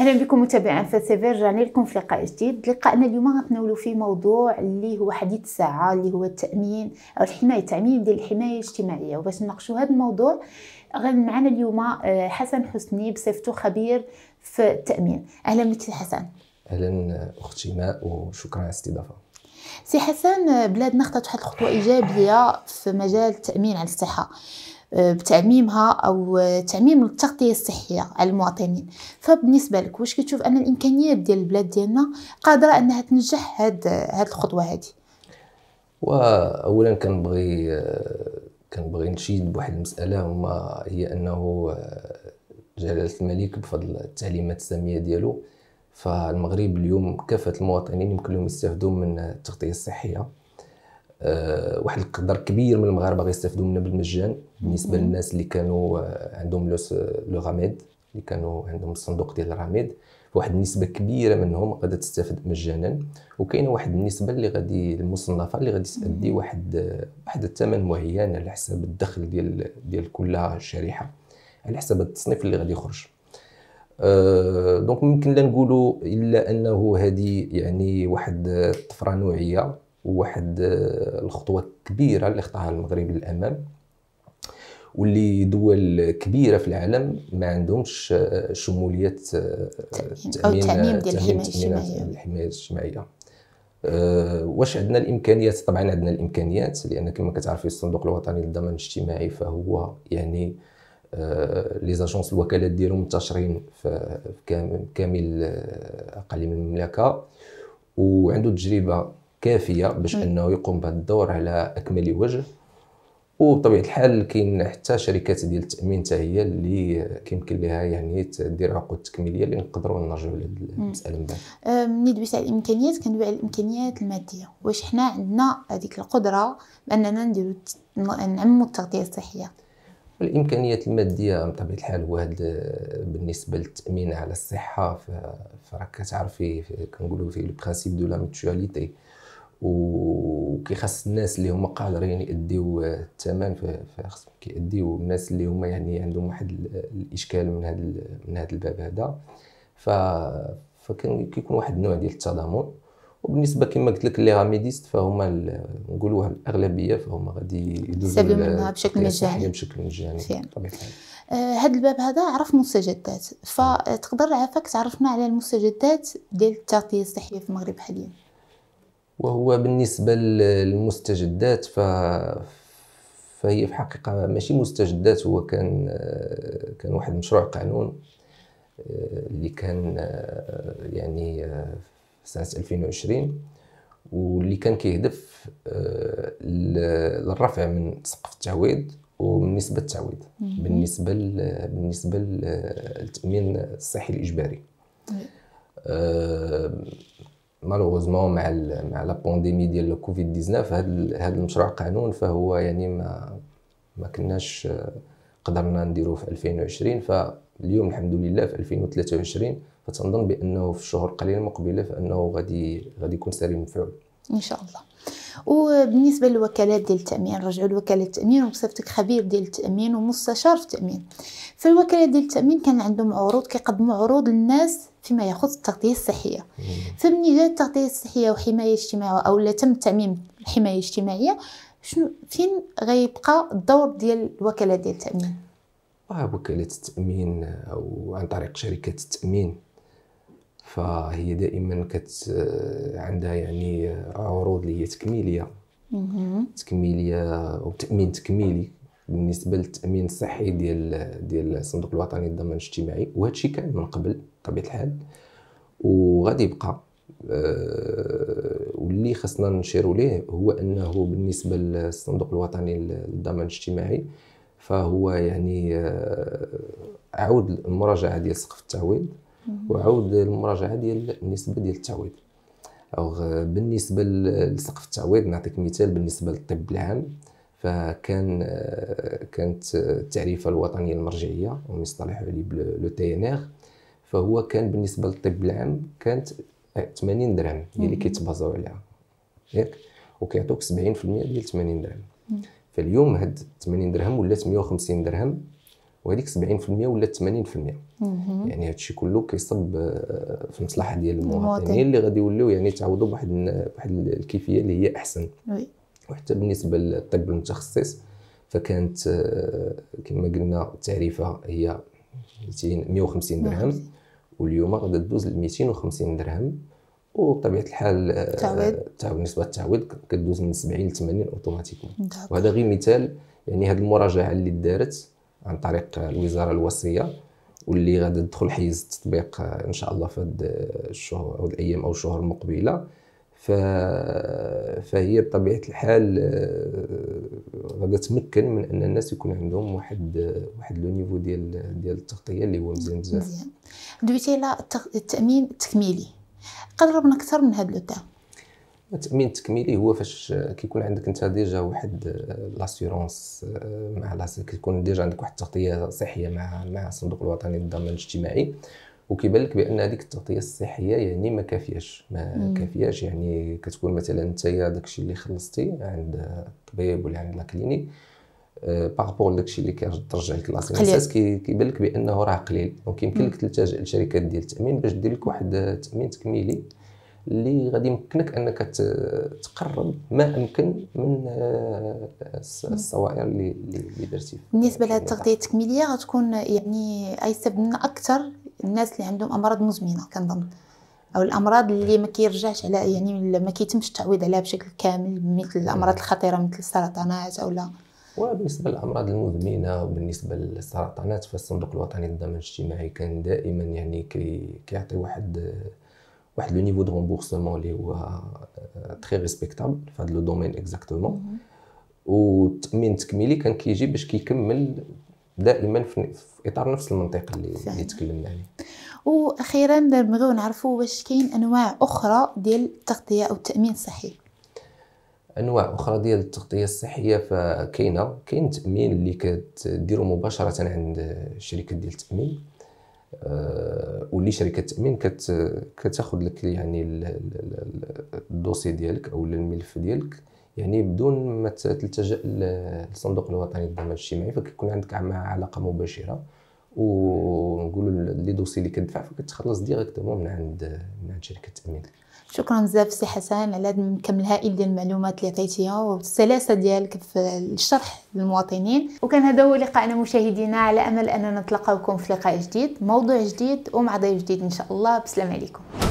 اهلا بكم متابعين فلسفه رجعنا لكم في لقاء جديد لقاءنا اليوم غنتناولوا فيه موضوع اللي هو حديث الساعه اللي هو التامين او الحمايه التامين ديال الحمايه الاجتماعيه وباش نناقشوا هذا الموضوع معنا اليوم آه، حسن حسني بصفته خبير في التامين اهلا بك حسن اهلا اختي ماء وشكرا على الاستضافه سي حسن بلادنا خطات واحد الخطوه ايجابيه في مجال التامين على الصحه بتعميمها او تعميم التغطيه الصحيه على المواطنين فبالنسبه لك واش كتشوف ان الامكانيات ديال البلاد ديالنا قادره انها تنجح هاد هاد الخطوه هادي واولا كنبغي كنبغي نشيد بواحد المساله هما هي انه جلاله الملك بفضل التعليمات الساميه ديالو فالمغرب اليوم كافه المواطنين يمكن لهم يستافدوا من التغطيه الصحيه آه، واحد القدر كبير من المغاربه غيستافدوا منها بالمجان بالنسبه للناس اللي كانوا آه، عندهم لو راميد اللي كانوا عندهم الصندوق ديال الراميد واحد النسبه كبيره منهم غادي تستافد مجانا وكاينه واحد النسبه اللي غادي المصنفه اللي غادي تادي واحد آه، واحد الثمن معين على حساب الدخل ديال ديال كل شريحه على حساب التصنيف اللي غادي يخرج أه دونك ممكن لا نقولوا الا انه هذه يعني واحد الطفره نوعيه واحد الخطوه آه، كبيره اللي خطاها المغرب للامام واللي دول كبيره في العالم ما عندهمش آه، شموليه آه، التامين التامين تأمين الحمايه الاجتماعيه أه واش عندنا الامكانيات طبعا عندنا الامكانيات لان كما كتعرفي الصندوق الوطني للضمان الاجتماعي فهو يعني لي زاجونس الوكالات ديالو منتشرين في كامل اقاليم المملكه وعنده تجربه كافيه باش انه يقوم بهذا الدور على اكمل وجه وبطبيعه الحال كاين حتى شركات ديال التامين حتى هي اللي كيمكن لها يعني تدير عقود تكميليه اللي نقدروا نرجعوا للمساله من بعد ملي دويت على الامكانيات كندوي على الامكانيات الماديه واش حنا عندنا هذيك القدره باننا نديروا نعموا التغذيه الصحيه الامكانيات الماديه بطبيعه الحال هو بالنسبه للتامين على الصحه فراك كتعرفي كنقولوا فيه البرانسيب دو لا ميتواليتي وكيخص الناس اللي هما قادرين يأديو آه، الثمن فخصهم كيأديو الناس اللي هما يعني عندهم واحد الاشكال من هذا من هذا الباب هذا ف كيكون واحد النوع ديال التضامن وبالنسبه كما قلت لك اللي غاميديست فهما نقولوها الاغلبيه فهما غادي يدوزوا منها بشكل مجاني بشكل مجاني هذا آه، الباب هذا عرف مستجدات فتقدر عافاك تعرفنا على المستجدات ديال التغطيه الصحيه في المغرب حاليا وهو بالنسبة للمستجدات ف فهي في الحقيقة ماشي مستجدات هو كان آه، كان واحد مشروع قانون آه، اللي كان آه، يعني سنة 2020 واللي كان كيهدف للرفع من سقف التعويض ومن نسبة التعويض بالنسبة بالنسبة للتأمين الصحي الإجباري مالوغوزمون مع الـ مع لا بانديمي ديال الكوفيد 19 هذا هذا المشروع قانون فهو يعني ما ما كناش آه، قدرنا نديروه في 2020 فاليوم الحمد لله في 2023 فتنظن بانه في الشهور القليله المقبله فانه غادي غادي يكون ساري المفعول ان شاء الله وبالنسبه للوكالات ديال التامين رجعوا لوكاله التامين وبصفتك خبير ديال التامين ومستشار في التامين فالوكالات ديال التامين كان عندهم عروض كيقدموا عروض للناس فيما يخص التغذيه الصحيه فمن جات التغذيه الصحيه وحمايه اجتماعيه او لا تم تعميم الحمايه الاجتماعيه شنو فين غيبقى الدور ديال الوكاله ديال التامين آه، وكاله التامين او عن طريق شركات التامين فهي دائما كت عندها يعني عروض اللي هي تكميليه تكميليه او تامين تكميلي بالنسبه للتامين الصحي ديال ديال الصندوق الوطني للضمان الاجتماعي وهذا الشيء كان من قبل بطبيعه الحال وغادي يبقى أه واللي خصنا نشيروا ليه هو انه بالنسبه للصندوق الوطني للضمان الاجتماعي فهو يعني أه عاود المراجعه ديال سقف التعويض وعاود المراجعه ديال النسبه ديال التعويض بالنسبه لسقف التعويض نعطيك مثال بالنسبه للطب العام فكان كانت التعريفه الوطنيه المرجعيه ومصطلح عليه بلو تي ان ار فهو كان بالنسبه للطب العام كانت 80 درهم هي اللي كيتبازاو عليها ياك وكيعطوك 70% ديال 80 درهم فاليوم هاد 80 درهم ولات 150 درهم وهذيك 70% ولات 80% يعني هذا الشيء كله كيصب آه، في المصلحه ديال المواطنين اللي غادي يوليو يعني تعوضوا بواحد بواحد الكيفيه اللي هي احسن وحتى بالنسبه للطب المتخصص فكانت آه، كما قلنا التعريفه هي 150 درهم واليوم غادي تدوز ل 250 درهم وبطبيعه الحال التعويض آه، نسبه التعويض كدوز من 70 ل 80 اوتوماتيكمون وهذا غير مثال يعني هذه المراجعه اللي دارت عن طريق الوزاره الوصيه واللي غادي تدخل حيز التطبيق آه، ان شاء الله في هذه الشهور او الايام او الشهور المقبله فهي بطبيعه الحال آه، غادي تمكن من ان الناس يكون عندهم واحد آه، واحد لو نيفو ديال ديال التغطيه اللي هو مزيان بزاف دويتي على التامين التكميلي قربنا اكثر من هذا لو تام التامين التكميلي هو فاش آه، كيكون عندك انت ديجا واحد لاسيورونس مع كيكون ديجا عندك واحد التغطيه صحيه مع مع الصندوق الوطني للضمان الاجتماعي وكيبان لك بان هذيك التغطيه الصحيه يعني ما كافياش ما كافياش يعني كتكون مثلا انت داك الشيء اللي خلصتي عند الطبيب ولا عند لاكلينيك باغبور آه، لداك الشيء اللي كترجع لك لاسيونس كيبان لك بانه راه قليل دونك يمكن لك تلتجا لشركات ديال التامين باش دير لك واحد التامين تكميلي اللي غادي يمكنك انك تقرب ما امكن من آه، الصوائر اللي اللي درتي بالنسبه لهذه التغطيه التكميليه غتكون يعني ايسب منها اكثر الناس اللي عندهم امراض مزمنه كنظن او الامراض اللي ما كيرجعش على يعني ما كيتمش التعويض عليها بشكل كامل مثل الامراض الخطيره مثل السرطانات او لا وبالنسبه للامراض المزمنه وبالنسبه للسرطانات فالصندوق الوطني للضمان الاجتماعي كان دائما يعني كي كيعطي واحد واحد لو نيفو دو رومبورسمون اللي هو تري ريسبكتابل في هذا لو دومين اكزاكتومون والتامين التكميلي كان كيجي باش كيكمل دائما في اطار نفس المنطق اللي, صحيح. اللي تكلمنا عليه واخيرا نبغيو نعرفوا واش كاين انواع اخرى ديال التغطيه او التامين الصحي انواع اخرى ديال التغطيه الصحيه فكاينه كاين تامين اللي كديرو مباشره عند شركه ديال التامين أه واللي شركه التامين كتاخذ لك يعني الدوسي ديالك او الملف ديالك يعني بدون ما تلتجا للصندوق الوطني للضمان الاجتماعي فكيكون عندك علاقه مباشره ونقولوا لي دوسي اللي كتدفع فكتخلص ديريكتومون من عند من عند شركه التامين شكرا بزاف سي حسن على هذا الكم الهائل ديال المعلومات اللي عطيتيها والسلاسه ديالك في الشرح للمواطنين وكان هذا هو لقائنا مشاهدينا على امل اننا نتلاقاوكم في لقاء جديد موضوع جديد ومع ضيف جديد ان شاء الله بسلام عليكم